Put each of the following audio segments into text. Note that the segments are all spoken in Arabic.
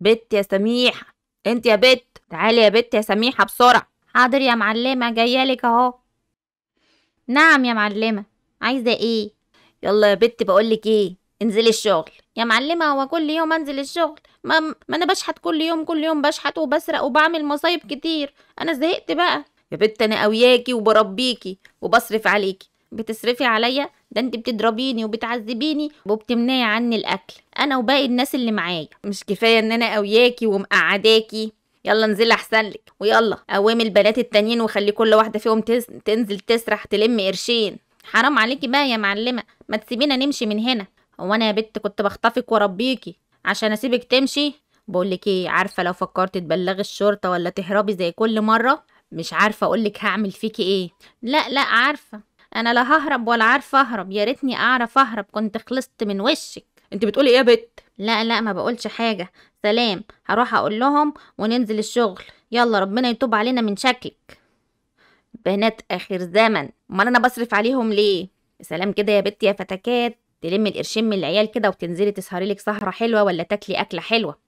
بت يا سميحة انت يا بت تعالي يا بت يا سميحة بسرعة حاضر يا معلمة جايالك اهو نعم يا معلمة عايزة ايه يلا يا بت بقولك ايه انزلي الشغل يا معلمة هو كل يوم انزل الشغل ما, ما انا بشحت كل يوم كل يوم بشحت وبسرق وبعمل مصايب كتير انا زهقت بقى يا بت انا قوياكي وبربيكي وبصرف عليكي بتصرفي عليا ده انت بتضربيني وبتعذبيني وبتمنعي عني الاكل انا وباقي الناس اللي معايا مش كفايه ان انا اوياكي ومقعداكي يلا انزلي احسن لك ويلا قومي البنات التانيين وخلي كل واحده فيهم تز... تنزل تسرح تلم قرشين حرام عليكي بقى يا معلمه ما تسيبينا نمشي من هنا هو انا يا بت كنت بخطفك واربيكي عشان اسيبك تمشي بقولك ايه عارفه لو فكرت تبلغي الشرطه ولا تهربي زي كل مره مش عارفه اقولك هعمل فيكي ايه لا لا عارفه انا لا ههرب ولا عارفه اهرب يا ريتني اعرف اهرب كنت خلصت من وشك انت بتقولي ايه يا بت لا لا ما بقولش حاجه سلام هروح اقول لهم وننزل الشغل يلا ربنا يتوب علينا من شكلك بنات اخر زمن امال انا بصرف عليهم ليه سلام كده يا بت يا فتكات تلم القرشين من العيال كده وتنزلي تسهري لك سهره حلوه ولا تاكلي اكله حلوه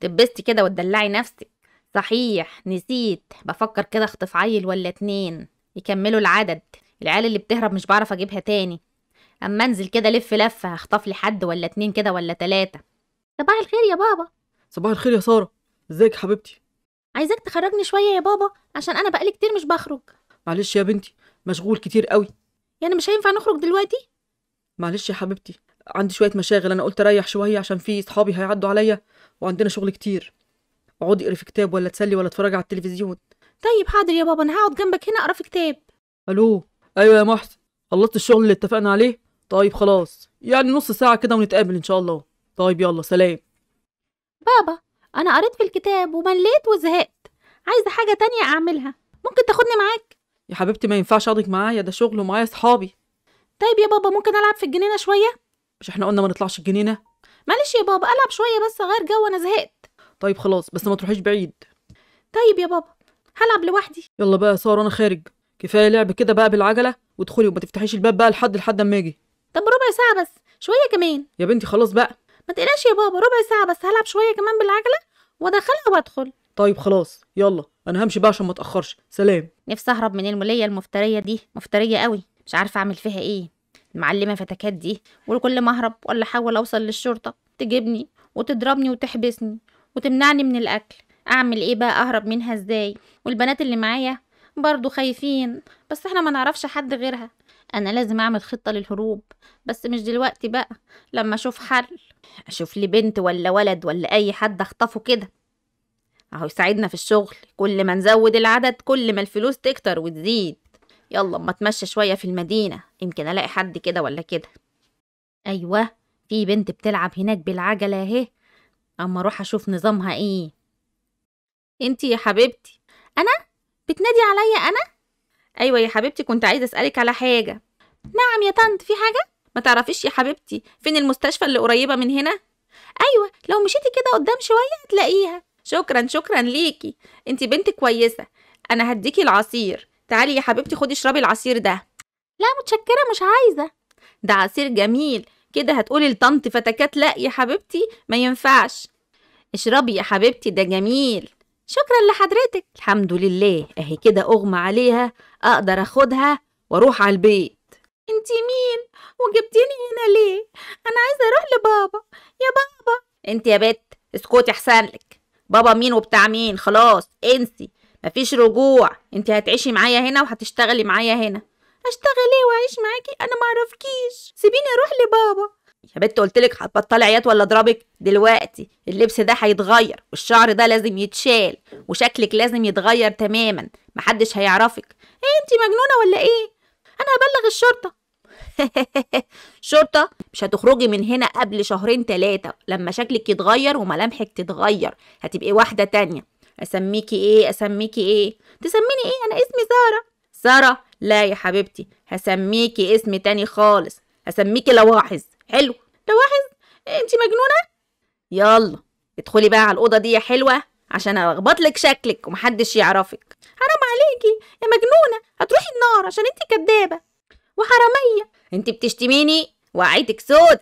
تبستي كده وتدلعي نفسك صحيح نسيت بفكر كده اخطف عيل ولا اتنين يكملوا العدد العيال اللي بتهرب مش بعرف اجيبها تاني اما انزل كده لف لفه هخطف لي حد ولا اتنين كده ولا تلاته صباح الخير يا بابا صباح الخير يا ساره ازيك حبيبتي عايزاك تخرجني شويه يا بابا عشان انا بقالي كتير مش بخرج معلش يا بنتي مشغول كتير قوي يعني مش هينفع نخرج دلوقتي معلش يا حبيبتي عندي شويه مشاغل انا قلت اريح شويه عشان في اصحابي هيعدوا عليا وعندنا شغل كتير اقعدي اقري في كتاب ولا تسلي ولا اتفرجي على التلفزيون طيب حاضر يا بابا انا هقعد جنبك هنا اقرا في كتاب الو ايوه يا محسن خلصت الشغل اللي اتفقنا عليه طيب خلاص يعني نص ساعه كده ونتقابل ان شاء الله طيب يلا سلام بابا انا قريت في الكتاب ومليت وزهقت عايزه حاجه تانية اعملها ممكن تاخدني معاك يا حبيبتي ما ينفعش اقعدك معايا ده شغل ومعايا اصحابي طيب يا بابا ممكن العب في الجنينه شويه مش احنا قلنا ما نطلعش الجنينه معلش يا بابا العب شويه بس اغير جو انا زهقت طيب خلاص بس ما تروحيش بعيد طيب يا بابا هلعب لوحدي يلا بقى يا ساره انا خارج كفايه لعب كده بقى بالعجله وادخلي وما تفتحيش الباب بقى لحد لحد اما اجي طب ربع ساعه بس شويه كمان يا بنتي خلاص بقى ما تقلقش يا بابا ربع ساعه بس هلعب شويه كمان بالعجله وادخلها وادخل طيب خلاص يلا انا همشي بقى عشان ما اتاخرش سلام نفسي اهرب من الموليه المفتريه دي مفتريه قوي مش عارفه اعمل فيها ايه المعلمه فتكات دي وكل ما اهرب ولا احاول اوصل للشرطه تجيبني وتضربني وتحبسني وتمنعني من الاكل اعمل ايه بقى اهرب منها ازاي والبنات اللي معايا برضو خايفين بس احنا ما نعرفش حد غيرها انا لازم اعمل خطة للهروب بس مش دلوقتي بقى لما اشوف حل اشوف لي بنت ولا ولد ولا اي حد اخطفه كده اهو يساعدنا في الشغل كل ما نزود العدد كل ما الفلوس تكتر وتزيد يلا اما اتمشى شوية في المدينة يمكن الاقي حد كده ولا كده ايوه في بنت بتلعب هناك بالعجلة اهي اما اروح اشوف نظامها ايه انتي يا حبيبتي انا بتنادي عليا انا ايوه يا حبيبتي كنت عايزه اسالك على حاجه نعم يا طنط في حاجه ما تعرفيش يا حبيبتي فين المستشفى اللي قريبه من هنا ايوه لو مشيتي كده قدام شويه هتلاقيها شكرا شكرا ليكي انت بنت كويسه انا هديكي العصير تعالي يا حبيبتي خدي اشربي العصير ده لا متشكره مش عايزه ده عصير جميل كده هتقولي لطنط فتكات لا يا حبيبتي ما ينفعش اشربي يا حبيبتي ده جميل شكرا لحضرتك الحمد لله اهي كده اغمى عليها اقدر اخدها واروح على البيت انت مين وجبتيني هنا ليه انا عايزه اروح لبابا يا بابا انت يا بت اسكتي احسن لك بابا مين وبتاع مين خلاص انسي مفيش رجوع انت هتعيشي معايا هنا وهتشتغلي معايا هنا اشتغل ايه واعيش معاكي انا معرفكيش سيبيني اروح لبابا يا بنت قلت لك هتبطلي عياط ولا اضربك دلوقتي اللبس ده هيتغير والشعر ده لازم يتشال وشكلك لازم يتغير تماما محدش هيعرفك ايه انت مجنونه ولا ايه انا هبلغ الشرطه شرطة مش هتخرجي من هنا قبل شهرين ثلاثه لما شكلك يتغير وملامحك تتغير هتبقي واحدة تانية أسميكي إيه أسميكي إيه تسميني إيه أنا اسمي سارة سارة لا يا حبيبتي هسميكي اسم تاني خالص هسميكي لواحظ حلو ده انت مجنونه يلا ادخلي بقى على الاوضه دي يا حلوه عشان ارخبط لك شكلك ومحدش يعرفك حرام عليكي يا مجنونه هتروحي النار عشان انت كدابه وحراميه انت بتشتميني وعيتك سود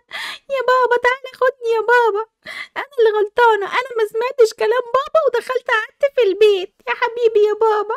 يا بابا تعالى خدني يا بابا انا اللي غلطانه انا ما سمعتش كلام بابا ودخلت قعدت في البيت يا حبيبي يا بابا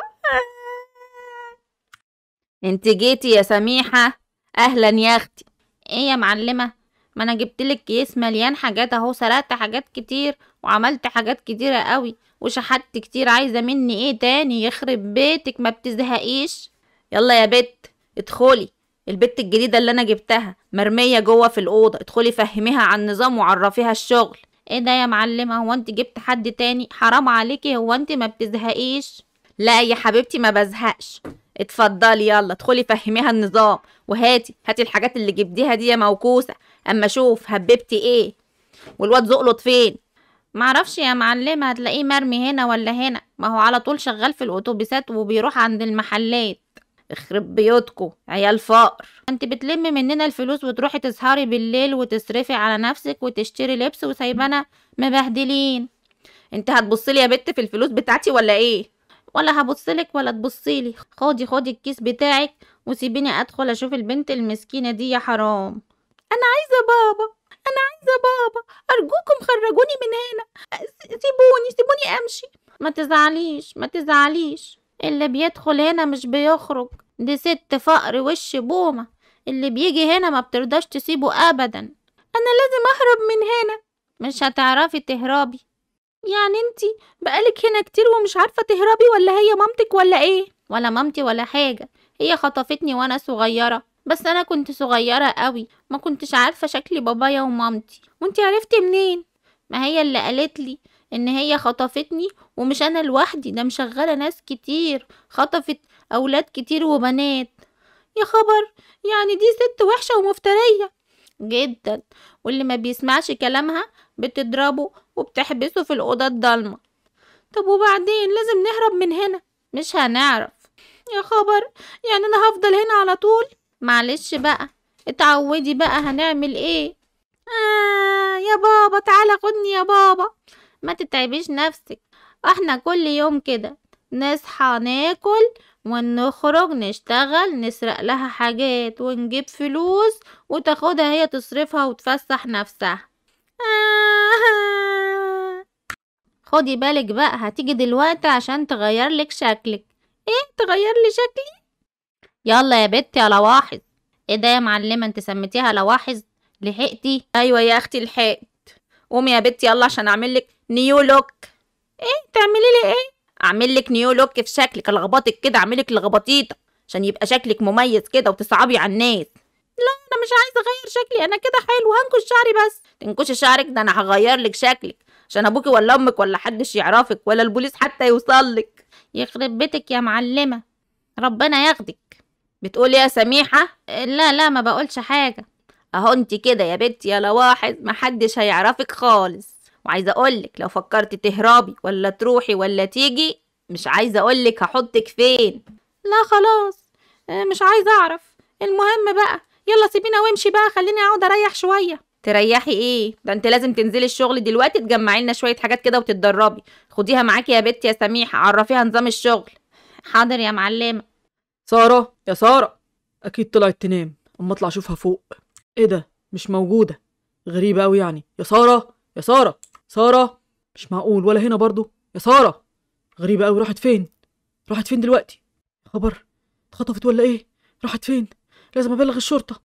انت جيتي يا سميحه اهلا يا اختي ايه يا معلمة ما انا جبتلك كيس مليان حاجات اهو سرقت حاجات كتير وعملت حاجات كتيرة قوي وشحت كتير عايزة مني ايه تاني يخرب بيتك ما بتزهقيش يلا يا بت ادخلي البت الجديدة اللي انا جبتها مرمية جوه في الأوضة ادخلي فهميها عن النظام وعرفيها الشغل ايه ده يا معلمة هو انت جبت حد تاني حرام عليكي هو انت ما بتزهقيش لا يا حبيبتي ما بزهقش اتفضلي يلا ادخلي فهميها النظام وهاتي هاتي الحاجات اللي جبتيها دي يا موكوسه اما شوف هببتي ايه والواد زقلط فين معرفش يا معلمه هتلاقيه مرمي هنا ولا هنا ما هو على طول شغال في الاتوبيسات وبيروح عند المحلات اخرب بيوتكو عيال فقر انت بتلمي مننا الفلوس وتروحي تسهري بالليل وتصرفي على نفسك وتشتري لبس وسايبانا مبهدلين انت هتبصلي يا بت في الفلوس بتاعتي ولا ايه ولا هبصلك ولا تبصيلي خدي خدي الكيس بتاعك وسيبيني ادخل اشوف البنت المسكينه دي يا حرام انا عايزه بابا انا عايزه بابا ارجوكم خرجوني من هنا سيبوني سيبوني امشي ما تزعليش ما تزعليش اللي بيدخل هنا مش بيخرج دي ست فقر وش بومه اللي بيجي هنا ما بترضاش تسيبه ابدا انا لازم اهرب من هنا مش هتعرفي تهربي يعني انتي بقالك هنا كتير ومش عارفة تهربي ولا هي مامتك ولا ايه؟ ولا مامتي ولا حاجة هي خطفتني وانا صغيرة بس انا كنت صغيرة قوي ما كنتش عارفة شكل بابايا ومامتي وانتي عرفتي منين؟ ما هي اللي قالت لي ان هي خطفتني ومش انا لوحدي ده مشغلة ناس كتير خطفت اولاد كتير وبنات يا خبر يعني دي ست وحشة ومفترية جدا واللي ما بيسمعش كلامها بتضربه وبتحبسه في الأوضة الضلمة طب وبعدين لازم نهرب من هنا مش هنعرف يا خبر يعني أنا هفضل هنا على طول معلش بقى اتعودي بقى هنعمل ايه آه يا بابا تعالى خدني يا بابا ما تتعبيش نفسك احنا كل يوم كده نصحى ناكل ونخرج نشتغل نسرق لها حاجات ونجيب فلوس وتاخدها هي تصرفها وتفسح نفسها خدي بالك بقى هتيجي دلوقتي عشان تغير لك شكلك ايه تغير لي شكلي يلا يا بت يا لواحظ ايه ده يا معلمه انت سميتيها لواحظ لحقتي ايوه يا اختي لحقت قومي يا بت يلا عشان اعمل لك نيو لوك ايه تعملي لي ايه اعمل لك نيو لوك في شكلك الخبطك كده اعمل لك لخبطيطه عشان يبقى شكلك مميز كده وتصعبي على الناس لا انا مش عايزه اغير شكلي انا كده حلو هنكش شعري بس تنكش شعرك ده انا هغير لك شكلك عشان ابوكي ولا امك ولا حدش يعرفك ولا البوليس حتى يوصل لك يخرب بيتك يا معلمه ربنا ياخدك بتقولي يا سميحه لا لا ما بقولش حاجه اهو انت كده يا بنتي يا لواحد محدش هيعرفك خالص وعايزه اقولك لو فكرتي تهربي ولا تروحي ولا تيجي مش عايزه اقولك هحطك فين لا خلاص آه، مش عايزه اعرف المهم بقى يلا سيبينا وامشي بقى خليني اقعد اريح شويه تريحي ايه ده انت لازم تنزلي الشغل دلوقتي تجمعي لنا شويه حاجات كده وتتدربي خديها معاكي يا بت يا سميحه عرفيها نظام الشغل حاضر يا معلمه ساره يا ساره اكيد طلعت تنام اما اطلع اشوفها فوق ايه ده مش موجوده غريبه قوي يعني يا ساره يا ساره سارة مش معقول ولا هنا برضو يا سارة غريبة أوي راحت فين راحت فين دلوقتي خبر اتخطفت ولا ايه راحت فين لازم ابلغ الشرطة